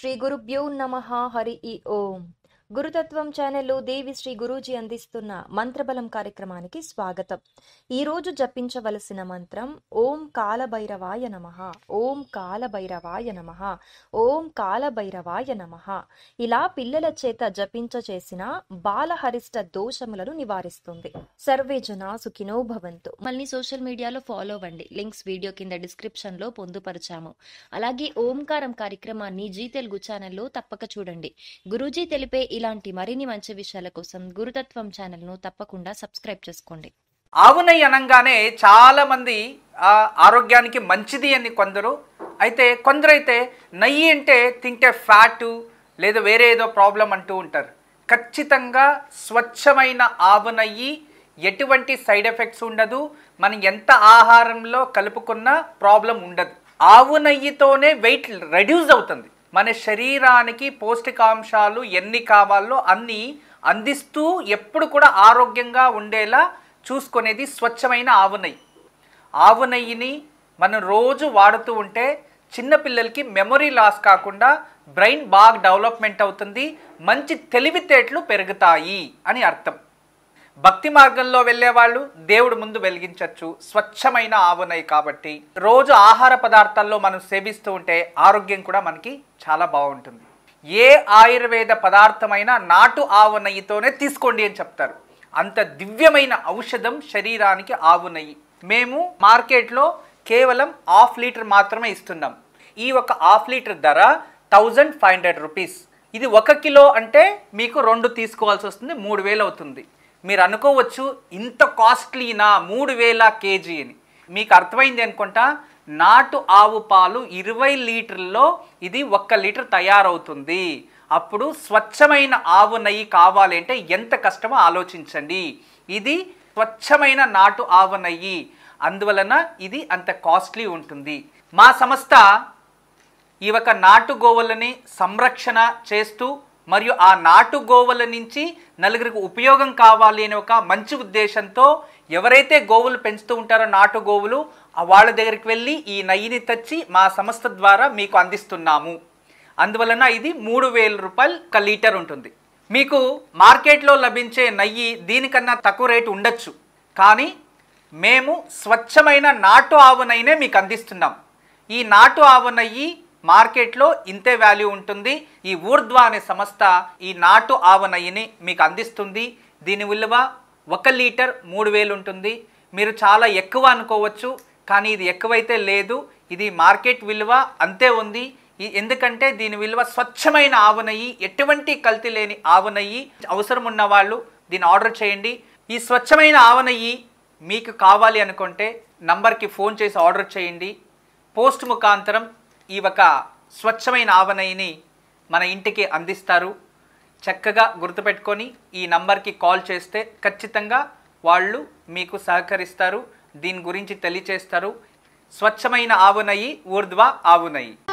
श्रीगुरुभ्यो नमः हरि ओम గురుతత్వం ఛానల్లో దేవి శ్రీ గురూజీ అందిస్తున్న మంత్రబలం కార్యక్రమానికి స్వాగతం ఈరోజు జపించవలసిన మంత్రం ఓం కాలభైరవాయ నమ ఓం కాలభైరవాయ నమ ఓం కాలభైరవాయ నమ ఇలా పిల్లల చేత జపించ చేసిన బాలహరిష్ట దోషములను నివారిస్తుంది సర్వే జన సుఖినో భవంతు మళ్ళీ సోషల్ మీడియాలో ఫాలో అవ్వండి లింక్స్ వీడియో కింద డిస్క్రిప్షన్ లో పొందుపరిచాము అలాగే ఓంకారం కార్యక్రమాన్ని జీ తెలుగు ఛానల్లో తప్పక చూడండి గురూజీ తెలిపే ఇలాంటి మరిన్ని మంచి విషయాల కోసం గురుతత్వం ఛానల్ను తప్పకుండా సబ్స్క్రైబ్ చేసుకోండి ఆవునై అనగానే చాలామంది ఆరోగ్యానికి మంచిది అని కొందరు అయితే కొందరైతే నెయ్యి అంటే తింటే ఫ్యాటు లేదా వేరే ఏదో ప్రాబ్లం అంటూ ఉంటారు ఖచ్చితంగా స్వచ్ఛమైన ఆవు నెయ్యి ఎటువంటి సైడ్ ఎఫెక్ట్స్ ఉండదు మనం ఎంత ఆహారంలో కలుపుకున్నా ప్రాబ్లం ఉండదు ఆవు నెయ్యితోనే వెయిట్ రెడ్యూస్ అవుతుంది మన శరీరానికి పౌష్టికాంశాలు ఎన్ని కావాలో అన్నీ అందిస్తూ ఎప్పుడు కూడా ఆరోగ్యంగా ఉండేలా చూసుకునేది స్వచ్ఛమైన ఆవు నెయ్యి ఆవు నెయ్యిని మనం రోజు వాడుతూ ఉంటే చిన్నపిల్లలకి మెమొరీ లాస్ కాకుండా బ్రెయిన్ బాగా డెవలప్మెంట్ అవుతుంది మంచి తెలివితేటలు పెరుగుతాయి అని అర్థం భక్తి మార్గంలో వెళ్ళేవాళ్ళు దేవుడు ముందు వెలిగించవచ్చు స్వచ్ఛమైన ఆవునై కాబట్టి రోజు ఆహార పదార్థాల్లో మనం సేవిస్తూ ఉంటే ఆరోగ్యం కూడా మనకి చాలా బాగుంటుంది ఏ ఆయుర్వేద పదార్థమైన నాటు ఆవు నెయ్యితోనే తీసుకోండి అని చెప్తారు అంత దివ్యమైన ఔషధం శరీరానికి ఆవు నెయ్యి మేము మార్కెట్లో కేవలం హాఫ్ లీటర్ మాత్రమే ఇస్తున్నాం ఈ ఒక హాఫ్ లీటర్ ధర థౌజండ్ ఫైవ్ హండ్రెడ్ రూపీస్ ఇది ఒక కిలో అంటే మీకు రెండు తీసుకోవాల్సి వస్తుంది మూడు వేలు అవుతుంది మీరు అనుకోవచ్చు ఇంత కాస్ట్లీనా మూడు వేల కేజీ అని మీకు అర్థమైంది అనుకుంటా నాటు ఆవు పాలు ఇరవై లీటర్లో ఇది ఒక్క లీటర్ తయారవుతుంది అప్పుడు స్వచ్ఛమైన ఆవు నెయ్యి కావాలంటే ఎంత కష్టమో ఆలోచించండి ఇది స్వచ్ఛమైన నాటు ఆవు నెయ్యి అందువలన ఇది అంత కాస్ట్లీ ఉంటుంది మా సంస్థ ఈ ఒక నాటు గోవులని సంరక్షణ చేస్తూ మరియు ఆ నాటు గోవుల నుంచి నలుగురికి ఉపయోగం కావాలి అనే ఒక మంచి ఉద్దేశంతో ఎవరైతే గోవులు పెంచుతూ ఉంటారో నాటు గోవులు వాళ్ళ దగ్గరికి వెళ్ళి ఈ నయ్యిని తెచ్చి మా సంస్థ ద్వారా మీకు అందిస్తున్నాము అందువలన ఇది మూడు వేల రూపాయలు ఒక లీటర్ ఉంటుంది మీకు మార్కెట్లో లభించే నయ్యి దీనికన్నా తక్కువ రేటు ఉండొచ్చు కానీ మేము స్వచ్ఛమైన నాటు ఆవునైనే మీకు అందిస్తున్నాం ఈ నాటు ఆవునయ్యి మార్కెట్లో ఇంతే వాల్యూ ఉంటుంది ఈ ఊర్ధ్వా అనే సంస్థ ఈ నాటు ఆవ నెయ్యిని మీకు అందిస్తుంది దీని విలువ ఒక లీటర్ మూడు వేలు ఉంటుంది మీరు చాలా ఎక్కువ అనుకోవచ్చు కానీ ఇది ఎక్కువైతే లేదు ఇది మార్కెట్ విలువ అంతే ఉంది ఎందుకంటే దీని విలువ స్వచ్ఛమైన ఆవునయ్యి ఎటువంటి కల్తీ లేని ఆవునయ్యి అవసరం ఉన్న వాళ్ళు దీన్ని ఆర్డర్ చేయండి ఈ స్వచ్ఛమైన ఆవునయ్యి మీకు కావాలి అనుకుంటే నంబర్కి ఫోన్ చేసి ఆర్డర్ చేయండి పోస్ట్ ముఖాంతరం ఈ ఒక స్వచ్ఛమైన ఆవనయిని మన ఇంటికి అందిస్తారు చక్కగా గుర్తుపెట్టుకొని ఈ నంబర్కి కాల్ చేస్తే ఖచ్చితంగా వాళ్ళు మీకు సహకరిస్తారు దీని గురించి తెలియచేస్తారు స్వచ్ఛమైన ఆవునయి ఊర్ధ్వ ఆవునయి